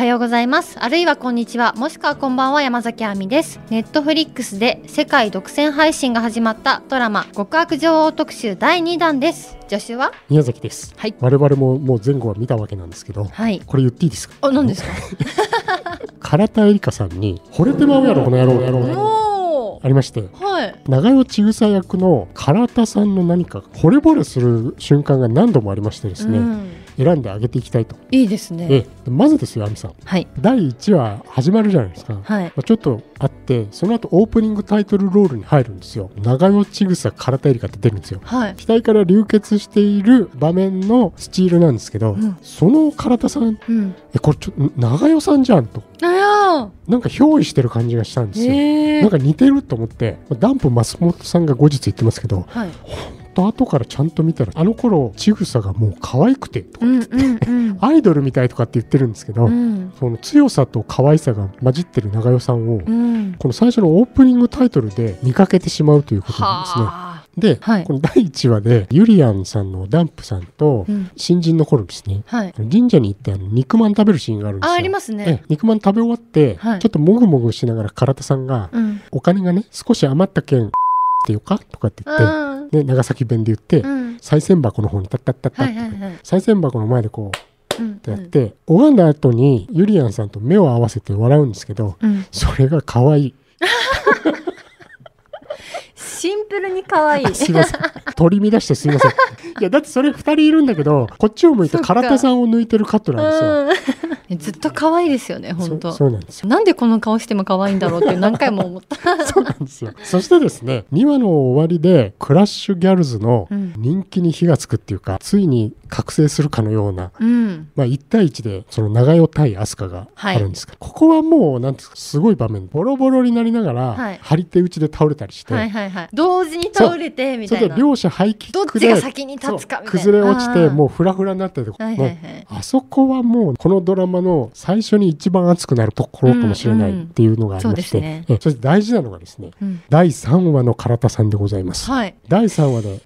はようございますあるいはこんにちはもしくはこんばんは山崎亜美ですネットフリックスで世界独占配信が始まったドラマ極悪女王特集第2弾です助手は宮崎ですはい我々ももう前後は見たわけなんですけど、はい、これ言っていいですかあ何ですか 唐田絵里香さんに惚れてまうやろこの野郎野郎ありまして、はい、長与千草役の唐田さんの何か惚れ惚れする瞬間が何度もありましてですね、うん選んであげていきたいといいですねまずですよ亜美さん、はい、第1話始まるじゃないですか、はいまあ、ちょっとあってその後オープニングタイトルロールに入るんですよ長与千草らたえりかって出るんですよ、はい、額から流血している場面のスチールなんですけど、うん、そのからたさん、うん、えこれちょ長与さんじゃんとあなんか憑依してる感じがしたんですよ、えー、なんか似てると思ってダンプ松本さんが後日言ってますけど、はい後からちゃんと見たらあの頃ちぐさがもう可愛くてとか言って、うんうん、アイドルみたいとかって言ってるんですけど、うん、その強さと可愛さが混じってる長代さんを、この最初のオープニングタイトルで見かけてしまうということなんですね。で、はい、この第1話でゆりやんさんのダンプさんと新人の頃ですね、うんはい、神社に行ってあの肉まん食べるシーンがあるんですよありますね肉まん食べ終わって、はい、ちょっともぐもぐしながら唐田さんが、うん、お金がね少し余った件ってよかとかって言って、ね、長崎弁で言って、賽銭箱の方にタッタッタッタッて賽銭箱の前でこう。ってやって、拝んだ後にゆりやんさんと目を合わせて笑うんですけど、それが可愛いシンプルに可愛い すいません。取り乱してすいません。いや、だってそれ2人いるんだけど、こっちを向いて唐田さんを抜いてるカットなんですよ。ずっと可愛いですよね本当そうなんですよなんでこの顔しても可愛いんだろうって何回も思った そうなんですよそしてですね2話の終わりでクラッシュギャルズの人気に火がつくっていうか、うん、ついに覚醒するかのような、うん、まあ1対1でその長代対飛鳥があるんですけど、はい、ここはもうなんですかすごい場面ボロボロになりながら、はい、張り手打ちで倒れたりして、はいはいはい、同時に倒れてみたいな両者ハイキックでどっちが先に立つか崩れ落ちてもうフラフラになってる、はいはいはい、あそこはもうこのドラマ場の最初に一番熱くなるところかもしれないっていうのがありまして、うんうんそね、そして大事なのがですね、うん、第3話の唐田さんでございます、はい、第3話で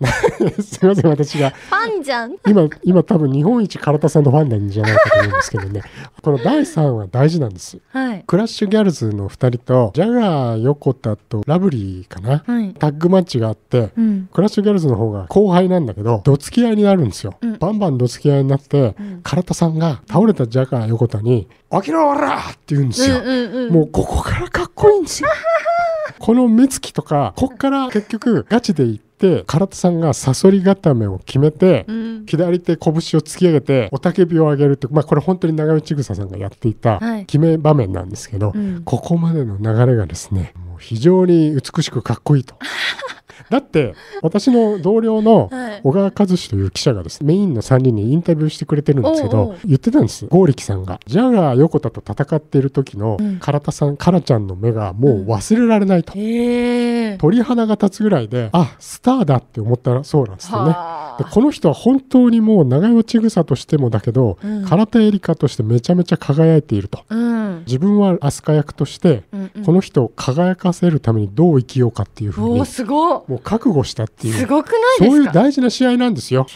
すみません私がファンじゃん今今多分日本一唐田さんのファンなんじゃないかと思うんですけどねこの第3話大事なんです、はい、クラッシュギャルズの2人とジャガー横田とラブリーかな、はい、タッグマッチがあって、うん、クラッシュギャルズの方が後輩なんだけどどつき合いになるんですよ、うん、バンバンどつき合いになって、うん、唐田さんが倒れたジャガー横田小谷「あきらわら!」って言うんですよ、うんうんうん、もうここからかっこいいんですよ この目つきとかこっから結局ガチでいって唐田さんがサソリ固めを決めて、うん、左手拳を突き上げて雄たけびを上げるって、まあ、これ本当に長内千草さんがやっていた決め場面なんですけど、はいうん、ここまでの流れがですねもう非常に美しくかっこいいと。だって私の同僚の小川和志という記者がですね、メインの3人にインタビューしてくれてるんですけど、おうおう言ってたんです剛力さんがジャガー横田と戦っている時の唐田さん、うん、唐ちゃんの目がもう忘れられないと、うん、鳥肌が立つぐらいであスターだって思ったらそうなんですよねでこの人は本当にもう長与千草としてもだけど、うん、唐田絵里香としてめちゃめちゃ輝いていると、うん、自分は飛鳥役として、うんうん、この人を輝かせるためにどう生きようかっていうふうにすごもう覚悟したっていうすごくないですかそういう大事な試合なんですよ。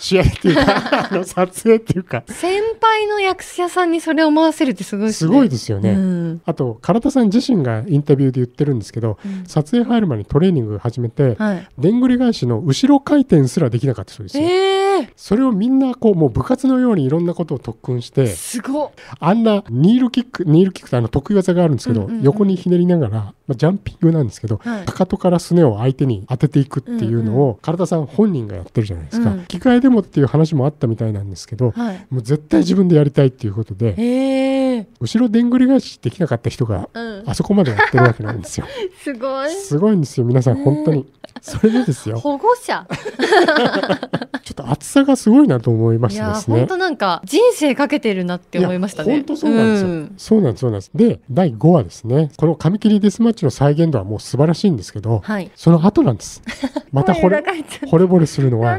試合っていうか あの撮影っていうか先輩の役者さんにそれを思わせるってすごいすね。すごいですよね。うん、あと唐田さん自身がインタビューで言ってるんですけど、うん、撮影入る前にトレーニング始めて、はい、でんぐり返しの後ろ回転すらできなかったそうですよ。えー、それをみんなこうもう部活のようにいろんなことを特訓してすごあんなニールキックニールキックってあの得意技があるんですけど、横にひねりながらまあ、ジャンピングなんですけど、はい、かかとからすねを相手に当てていくっていうのを、うんうん、体さん本人がやってるじゃないですか、うん、着替でもっていう話もあったみたいなんですけど、はい、もう絶対自分でやりたいっていうことで、えー、後ろでんぐり返しできなかった人が、あそこまでやってるわけなんですよ すごいすごいんですよ皆さん本当に、それでですよ保護者 ちょっと厚さがすごいなと思いましたですね本当なんか人生かけてるなって思いましたね本当そうなんですよ、うん、そうなんですそうなんですで第5話ですねこの紙切りデスマッチの再現度はもう素晴らしいんですけど、はい、その後なんです。また惚れ惚れ惚れするのは、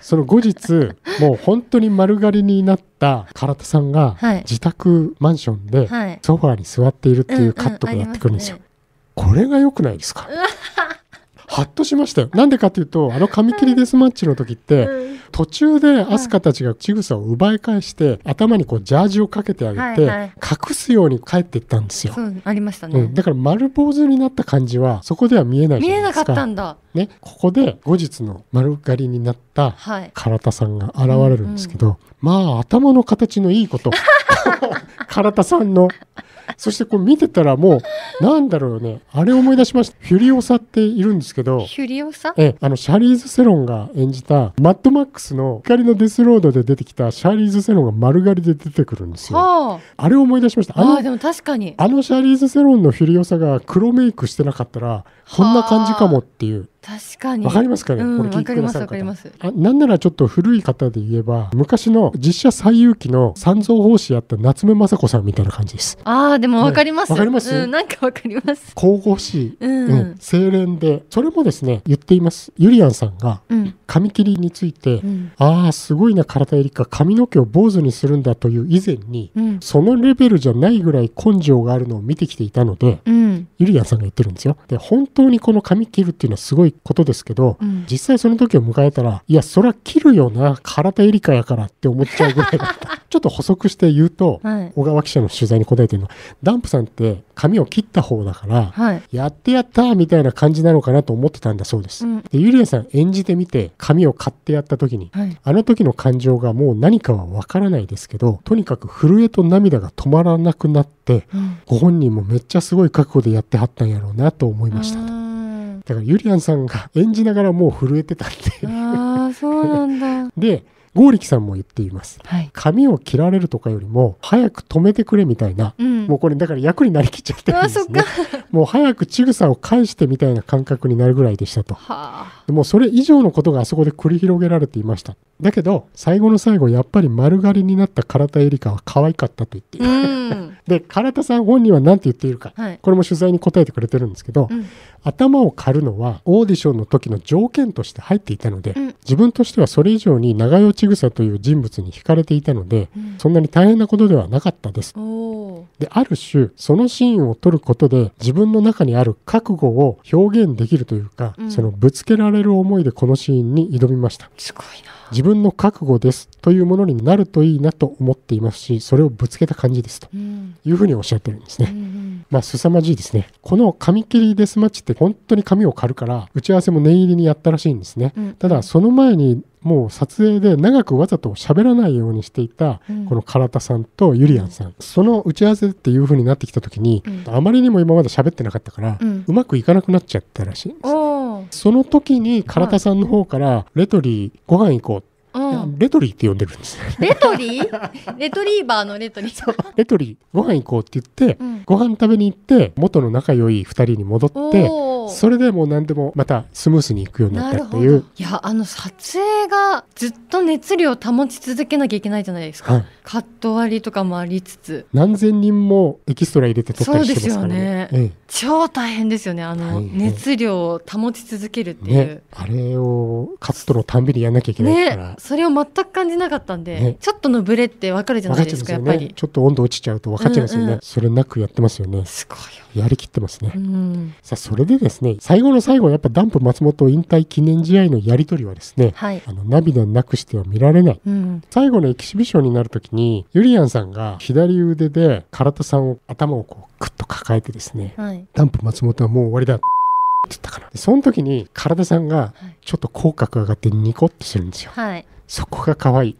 その後日、もう本当に丸刈りになった唐田さんが、自宅マンションでソファーに座っているっていうカットがやってくるんですよ。うんうんすね、これが良くないですか ハッとしましたよ。なんでかというと、あの紙切りデスマッチの時って、うん途中でアスカたちがちぐさを奪い返して、頭にこうジャージをかけてあげて、はいはい、隠すように帰っていったんですよ。ありましたね、うん、だから丸坊主になった感じはそこでは見えないじゃないですか。見えなかったんだ。ね、ここで後日の丸刈りになった唐田さんが現れるんですけど、はいうんうん、まあ頭の形のいいこと 唐田さんの。そしてこう見てたらもうなんだろうねあれ思い出しましたフュリオサっているんですけどフュリオサえあのシャリーズ・セロンが演じたマッドマックスの光のデスロードで出てきたシャリーズ・セロンが丸刈りで出てくるんですよあれ思い出しましたああでも確かにあのシャリーズ・セロンのフュリオサが黒メイクしてなかったらこんな感じかもっていう確かに。わかりますかね、うん、これ聞いてくださる方。かります、あ、なんならちょっと古い方で言えば、昔の実写最有機の三蔵法師やった夏目雅子さんみたいな感じです。ああ、でもわかります。わ、ね、かります、うん、なんかわかります。神々しい、うん、うん、清廉で、それもですね、言っています。ゆりやんさんが、髪切りについて、うん、ああ、すごいな、体エリカ、髪の毛を坊主にするんだという以前に、うん、そのレベルじゃないぐらい根性があるのを見てきていたので、うん、ゆりやんさんが言ってるんですよ。で、本当にこの髪切るっていうのはすごいことですけど、うん、実際その時を迎えたら、いや、そりゃ切るよな、空手エリカやからって思っちゃうぐらいだった。ちょっと補足して言うと、はい、小川記者の取材に答えてるのは、ダンプさんって髪を切った方だから、はい、やってやったみたいな感じなのかなと思ってたんだそうです。うん、で、ゆりやさん演じてみて、髪を買ってやった時に、はい、あの時の感情がもう何かはわからないですけど、とにかく震えと涙が止まらなくなって、うん、ご本人もめっちゃすごい覚悟でやってはったんやろうなと思いましたと。だからゆりやんさんが演じながらもう震えてたってああそうなんだ で剛力さんも言っています、はい、髪を切られるとかよりも早く止めてくれみたいな、うん、もうこれだから役になりきっちゃってるんですねもう早くちぐさを返してみたいな感覚になるぐらいでしたと。はあでもそれ以上のことがあそこで繰り広げられていました。だけど、最後の最後、やっぱり丸刈りになった唐田エリカは可愛かったと言っている。うん、で、唐田さん本人は何て言っているか、はい、これも取材に答えてくれてるんですけど、うん、頭を刈るのはオーディションの時の条件として入っていたので、うん、自分としてはそれ以上に長与千草という人物に惹かれていたので、そんなに大変なことではなかったです。で、ある種、そのシーンを撮ることで自分の中にある覚悟を表現できるというか、そのぶつけられれる思いでこのシーンに挑みましたすごいな自分の覚悟ですというものになるといいなと思っていますしそれをぶつけた感じですというふうにおっしゃってるんですね、うんうん、まあ凄まじいですねこの紙切りデスマッチって本当に紙を刈るから打ち合わせも念入りにやったらしいんですね、うん、ただその前にもう撮影で長くわざと喋らないようにしていたこの唐田さんとゆりやんさん、うん、その打ち合わせっていう風になってきた時に、うん、あまりにも今まで喋ってなかったから、うまくいかなくなっちゃったらしいんですその時に唐田さんの方から「レトリーご飯行こう」うん、レトリーって呼んでるんですレトリーレトリーバーのレトリーレトリーご飯行こうって言って、うん、ご飯食べに行って元の仲良い2人に戻ってそれでもう何でもまたスムースにいくようになったっていういやあの撮影がずっと熱量を保ち続けなきゃいけないじゃないですか、はい、カット割りとかもありつつ何千人もエキストラ入れて撮ったりしてますからね、ねええ、超大変ですよねあの熱量を保ち続けるっていう、ね、あれをカットのたんびにやんなきゃいけないから、ね、それを全く感じなかったんで、ね、ちょっとのブレって分かるじゃないですか、ね、やっぱりちょっと温度落ちちゃうと分かっちゃいますよね、うんうん、それなくやってますよねすごいやりきってますね、うん、さあそれでですですね、最後の最後、やっぱダンプ松本引退記念試合のやり取りはですね、はい、あの涙なくしては見られない、うん、最後のエキシビションになるときに、ゆりやんさんが左腕で唐田さんを頭をこうクッと抱えてですね、はい、ダンプ松本はもう終わりだ。って言ったかなその時に体さんがちょっと口角上がってニコッとしてるんですよ、はい、そこが可愛い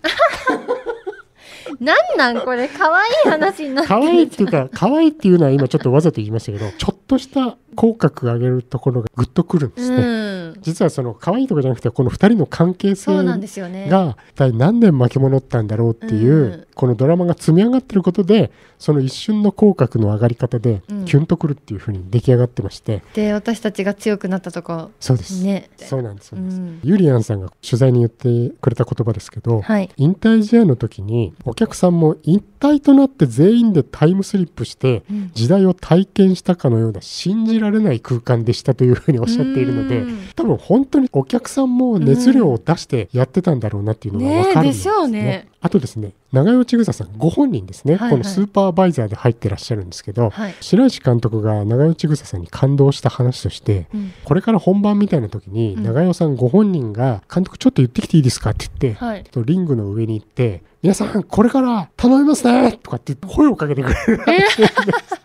なんなんこれ可愛い話になって可愛いっていうか可愛いっていうのは今ちょっとわざと言いましたけどちょとした口角上げるところがぐっとくるんですね。実はその可愛いとかじゃなくてこの2人の関係性が一体何年巻き戻ったんだろうっていう、このドラマが積み上がってることでその一瞬の口角の上がり方でキュンとくるっていうふうに出来上がってまして、で私たちが強くなったとこそうです、ね、そうなんですんです、うん、ユリアンさんが取材に言ってくれた言葉ですけど、はい、引退試合の時にお客さんも引退となって全員でタイムスリップして時代を体験したかのような信じられない空間でしたというふうにおっしゃっているので多分分本当にお客さんも熱量を出してやってたんだろうなっていうのが分かるんですね。うん、ねねあとですね長与千草さんご本人ですね、はいはい、このスーパーバイザーで入ってらっしゃるんですけど、はい、白石監督が長与千草さんに感動した話として、うん、これから本番みたいな時に長与さんご本人が「監督ちょっと言ってきていいですか?」って言って、はい、リングの上に行って「皆さんこれから頼みますね!」とかって声をかけてくれる、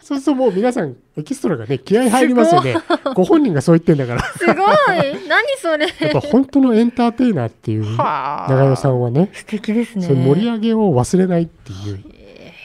そうするともう皆さんエキストラがね気合入りますよねご本人がそう言ってんだからすごい 何それやっぱ本当のエンターテイナーっていう長代さんはね素敵ですね盛り上げを忘れないっていう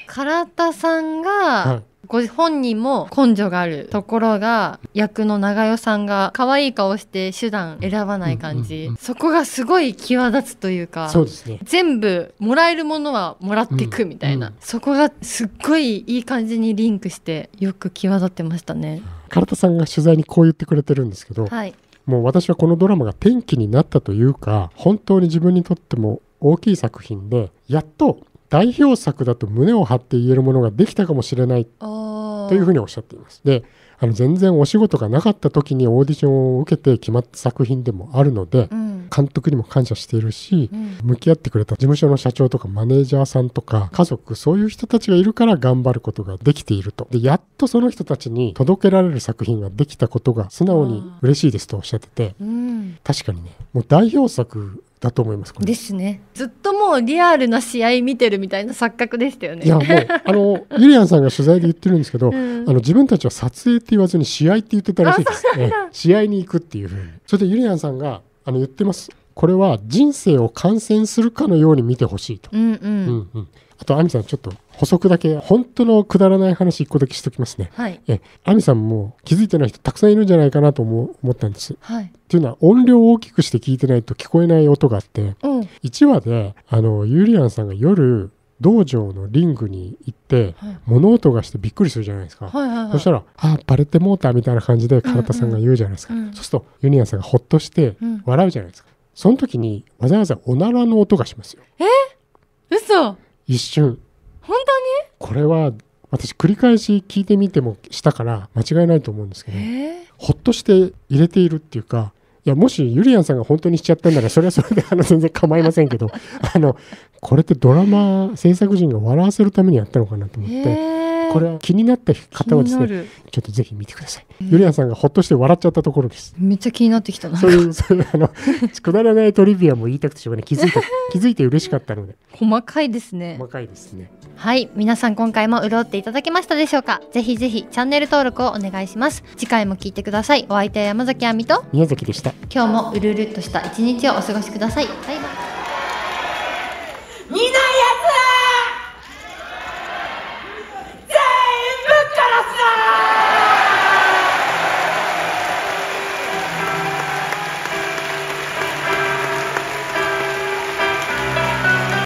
唐田さんがご本人も根性があるところが役の長代さんが可愛い顔して手段選ばない感じ、うんうんうん、そこがすごい際立つというかそうですね全部もらえるものはもらっていくみたいな、うんうん、そこがすっごいいい感じにリンクしてよく際立ってましたね。唐田さんが取材にこう言ってくれてるんですけど、はい、もう私はこのドラマが転機になったというか本当に自分にとっても大きい作品でやっと代表作だと胸を張って言えるものができたかもしれないというふうにおっしゃっています。であの全然お仕事がなかった時にオーディションを受けて決まった作品でもあるので、うん、監督にも感謝しているし、うん、向き合ってくれた事務所の社長とかマネージャーさんとか家族そういう人たちがいるから頑張ることができているとでやっとその人たちに届けられる作品ができたことが素直に嬉しいですとおっしゃってて、うん、確かにねもう代表作だと思いますですねずっともうリアルな試合見てるみたいな錯覚でしたよねいやもう あのゆりやんさんが取材で言ってるんですけど、うん、あの自分たちは撮影って言わずに試合って言ってたらしいです、ね、試合に行くっていうふうにそれでユリアンさんがあの言ってますこれは人生を観戦するかのように見てほしいと。うんうんうんうんあと、アミさん、ちょっと補足だけ、本当のくだらない話、一個だけしときますね。はい。え、アミさんも気づいてない人、たくさんいるんじゃないかなと思思ったんです。はい。っていうのは、音量を大きくして聞いてないと聞こえない音があって、うん、1話で、あの、ユリアンさんが夜、道場のリングに行って、はい、物音がしてびっくりするじゃないですか、はいはいはい、そしたら「あバレてもうた」みたいな感じで唐田さんが言うじゃないですか、うんうん、そうするとユニアンさんがほっとして笑うじゃないですか、うん、その時にわざわざおならの音がしますよえ嘘一瞬本当にこれは私繰り返し聞いてみてもしたから間違いないと思うんですけど、ほっとして入れているっていうかいやもしゆりやんさんが本当にしちゃったんならそれはそれであの全然構いませんけどあのこれってドラマ制作陣が笑わせるためにやったのかなと思って。これは気になった方はですねちょっとぜひ見てください、えー、ゆりやさんがほっとして笑っちゃったところですめっちゃ気になってきたなそういう そういうあのくだらないトリビアも言いたくてしょうがない気づいて 気づいて嬉しかったので細かいですね細かいですねはい皆さん今回も潤っていただけましたでしょうかぜひぜひチャンネル登録をお願いします次回も聞いてくださいお相手は山崎亜美と宮崎でした今日もうるうるっとした一日をお過ごしくださいバイバイ